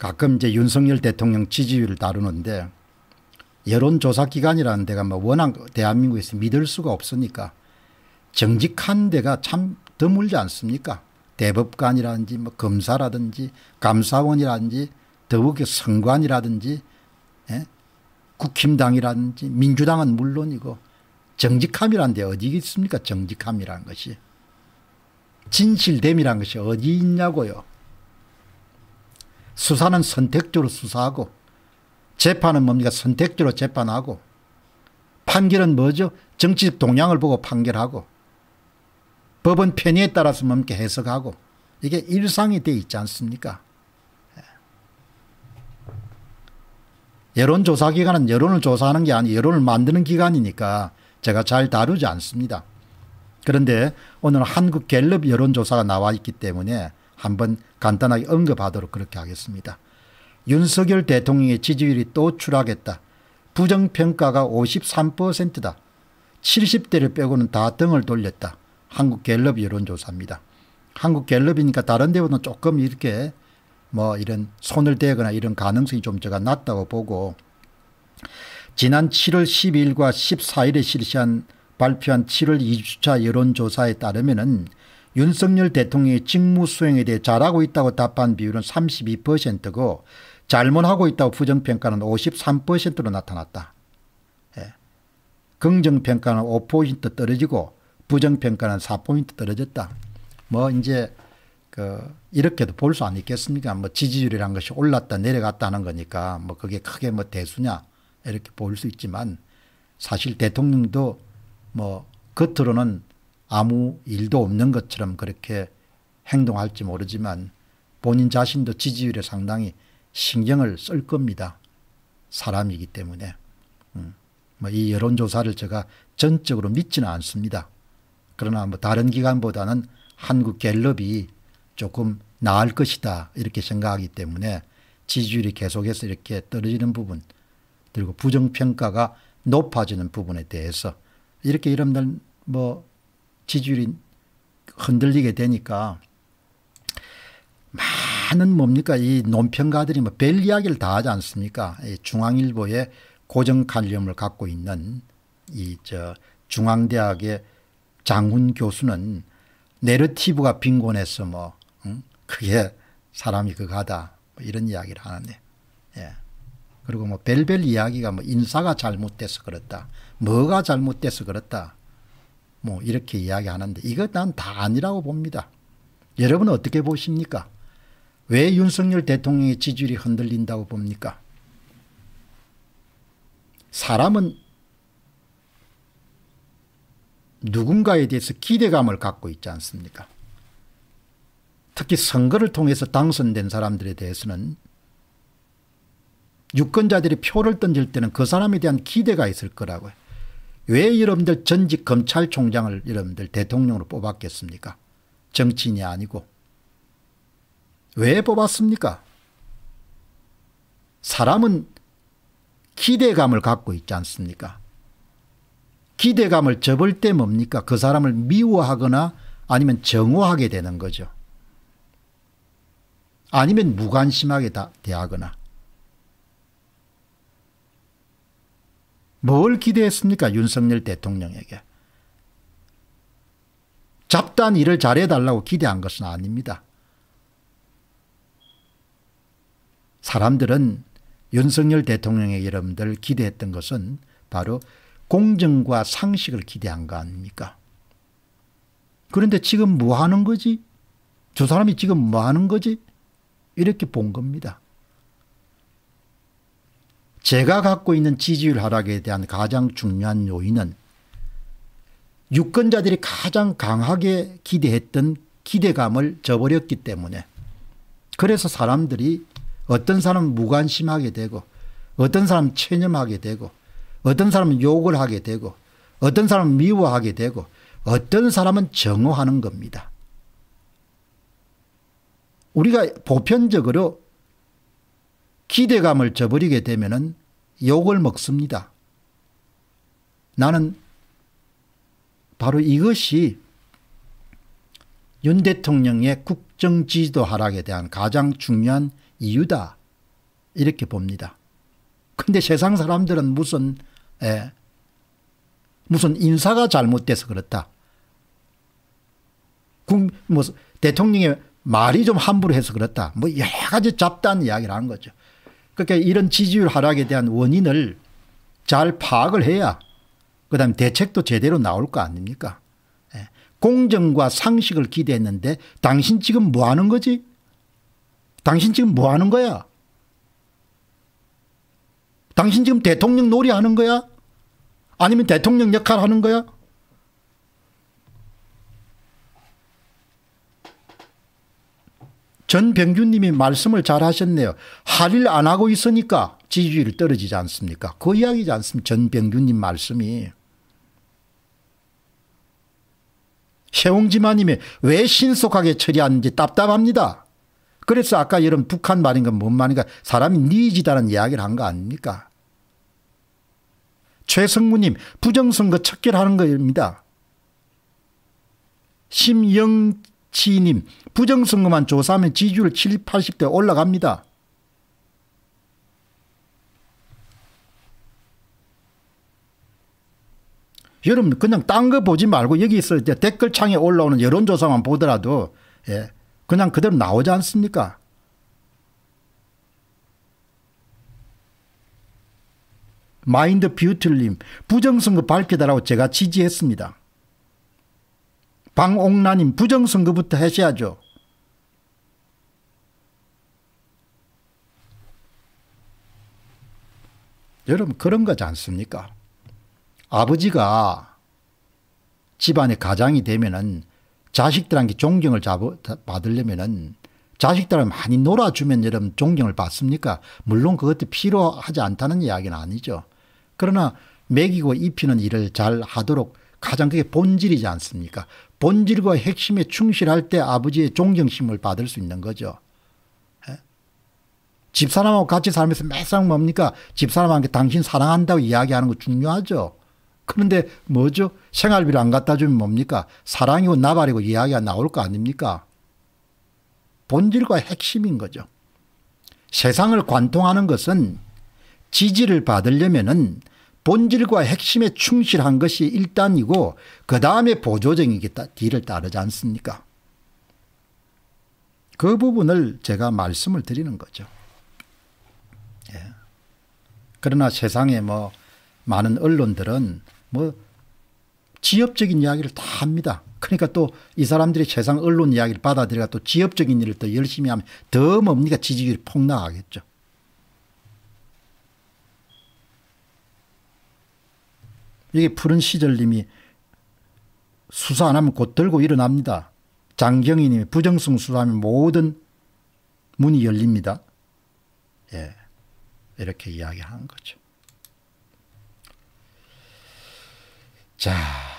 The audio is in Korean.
가끔 이제 윤석열 대통령 지지율을 다루는데 여론조사기관이라는 데가 뭐 워낙 대한민국에서 믿을 수가 없으니까 정직한 데가 참 드물지 않습니까? 대법관이라든지 뭐 검사라든지 감사원이라든지 더욱이 선관이라든지 예? 국힘당이라든지 민주당은 물론이고 정직함이란 데 어디 있습니까? 정직함이란 것이 진실됨이란 것이 어디 있냐고요. 수사는 선택적으로 수사하고 재판은 뭡니까 선택적으로 재판하고 판결은 뭐죠 정치적 동향을 보고 판결하고 법은 편의에 따라서 뭡니까 해석하고 이게 일상이 돼 있지 않습니까 예. 여론조사기관은 여론을 조사하는 게 아니 여론을 만드는 기관이니까 제가 잘 다루지 않습니다. 그런데 오늘 한국 갤럽 여론조사가 나와 있기 때문에 한번 간단하게 언급하도록 그렇게 하겠습니다. 윤석열 대통령의 지지율이 또 추락했다. 부정평가가 53%다. 70대를 빼고는 다 등을 돌렸다. 한국갤럽 여론조사입니다. 한국갤럽이니까 다른 데보다 조금 이렇게 뭐 이런 손을 대거나 이런 가능성이 좀 제가 낮다고 보고 지난 7월 12일과 14일에 실시한 발표한 7월 2주차 여론조사에 따르면 윤석열 대통령의 직무 수행에 대해 잘하고 있다고 답한 비율은 32%고 잘못하고 있다고 부정평가는 53%로 나타났다. 예. 긍정평가는 5포인트 떨어지고 부정평가는 4포인트 떨어졌다. 뭐 이제 그 이렇게도 볼 수 아니겠습니까? 뭐 지지율이란 것이 올랐다 내려갔다 하는 거니까 뭐 그게 크게 뭐 대수냐 이렇게 볼 수 있지만 사실 대통령도 뭐 겉으로는 아무 일도 없는 것처럼 그렇게 행동할지 모르지만 본인 자신도 지지율에 상당히 신경을 쓸 겁니다. 사람이기 때문에. 음, 뭐이 여론조사를 제가 전적으로 믿지는 않습니다. 그러나 뭐 다른 기관보다는 한국 갤럽이 조금 나을 것이다 이렇게 생각하기 때문에 지지율이 계속해서 이렇게 떨어지는 부분 그리고 부정평가가 높아지는 부분에 대해서 이렇게 이름뭐 지지율이 흔들리게 되니까 많은 뭡니까 이 논평가들이 뭐별 이야기를 다 하지 않습니까? 중앙일보의 고정 관념을 갖고 있는 이 저 중앙대학의 장훈 교수는 내러티브가 빈곤해서 뭐 응? 그게 사람이 그거다 뭐 이런 이야기를 하는데 예. 그리고 뭐 벨벨 이야기가 뭐 인사가 잘못돼서 그렇다 뭐가 잘못돼서 그렇다 뭐 이렇게 이야기하는데 이것 난다 아니라고 봅니다. 여러분은 어떻게 보십니까? 왜 윤석열 대통령의 지지율이 흔들린다고 봅니까? 사람은 누군가에 대해서 기대감을 갖고 있지 않습니까? 특히 선거를 통해서 당선된 사람들에 대해서는 유권자들이 표를 던질 때는 그 사람에 대한 기대가 있을 거라고요. 왜 여러분들 전직 검찰총장을 여러분들 대통령으로 뽑았겠습니까? 정치인이 아니고. 왜 뽑았습니까? 사람은 기대감을 갖고 있지 않습니까? 기대감을 접을 때 뭡니까? 그 사람을 미워하거나 아니면 정오하게 되는 거죠. 아니면 무관심하게 다 대하거나. 뭘 기대했습니까? 윤석열 대통령에게. 잡단 일을 잘해달라고 기대한 것은 아닙니다. 사람들은 윤석열 대통령의 여러분들 기대했던 것은 바로 공정과 상식을 기대한 거 아닙니까? 그런데 지금 뭐 하는 거지? 저 사람이 지금 뭐 하는 거지? 이렇게 본 겁니다. 제가 갖고 있는 지지율 하락에 대한 가장 중요한 요인은 유권자들이 가장 강하게 기대했던 기대감을 저버렸기 때문에 그래서 사람들이 어떤 사람은 무관심하게 되고 어떤 사람은 체념하게 되고 어떤 사람은 욕을 하게 되고 어떤 사람은 미워하게 되고 어떤 사람은 정오하는 겁니다. 우리가 보편적으로 기대감을 저버리게 되면 욕을 먹습니다. 나는 바로 이것이 윤 대통령의 국정 지도 하락에 대한 가장 중요한 이유다. 이렇게 봅니다. 근데 세상 사람들은 무슨, 에, 예, 무슨 인사가 잘못돼서 그렇다. 국, 뭐, 대통령의 말이 좀 함부로 해서 그렇다. 뭐 여러 가지 잡다한 이야기를 하는 거죠. 그러니까 이런 지지율 하락에 대한 원인을 잘 파악을 해야 그다음에 대책도 제대로 나올 거 아닙니까? 예. 공정과 상식을 기대했는데 당신 지금 뭐 하는 거지? 당신 지금 뭐 하는 거야? 당신 지금 대통령 놀이 하는 거야? 아니면 대통령 역할 하는 거야? 전병규님이 말씀을 잘 하셨네요. 할 일 안 하고 있으니까 지지율이 떨어지지 않습니까? 그 이야기지 않습니까? 전병규님 말씀이. 세홍지마님이 왜 신속하게 처리하는지 답답합니다. 그래서 아까 여러분 북한 말인가 뭔 말인가 사람이 니지다는 이야기를 한 거 아닙니까? 최성무님 부정선거 척결하는 겁니다. 심영 지임 부정선거만 조사하면 지지율 70, 80대 올라갑니다. 여러분 그냥 딴 거 보지 말고 여기 있을 때 댓글창에 올라오는 여론조사만 보더라도 예, 그냥 그대로 나오지 않습니까? 마인드 뷰틀님 부정선거 밝히다라고 제가 지지했습니다. 방옥란인 부정선거부터 해셔야죠. 여러분 그런 거지 않습니까? 아버지가 집안의 가장이 되면은 자식들한테 존경을 받으려면은 자식들을 많이 놀아주면 여러분 존경을 받습니까? 물론 그것도 필요하지 않다는 이야기는 아니죠. 그러나 먹이고 입히는 일을 잘 하도록 가장 그게 본질이지 않습니까? 본질과 핵심에 충실할 때 아버지의 존경심을 받을 수 있는 거죠. 예? 집사람하고 같이 살면서 매상 뭡니까? 집사람한테 당신 사랑한다고 이야기하는 거 중요하죠. 그런데 뭐죠? 생활비를 안 갖다 주면 뭡니까? 사랑이고 나발이고 이야기가 나올 거 아닙니까? 본질과 핵심인 거죠. 세상을 관통하는 것은 지지를 받으려면은 본질과 핵심에 충실한 것이 일단이고 그 다음에 보조적이겠다 뒤를 따르지 않습니까? 그 부분을 제가 말씀을 드리는 거죠. 예. 그러나 세상에 뭐 많은 언론들은 뭐 지엽적인 이야기를 다 합니다. 그러니까 또 이 사람들이 세상 언론 이야기를 받아들여가 또 지엽적인 일을 더 열심히 하면 더 뭡니까 지지율이 폭락하겠죠. 여기 푸른 시절님이 수사 안 하면 곧 들고 일어납니다. 장경희님이 부정성 수사하면 모든 문이 열립니다. 예. 이렇게 이야기하 거죠. 자,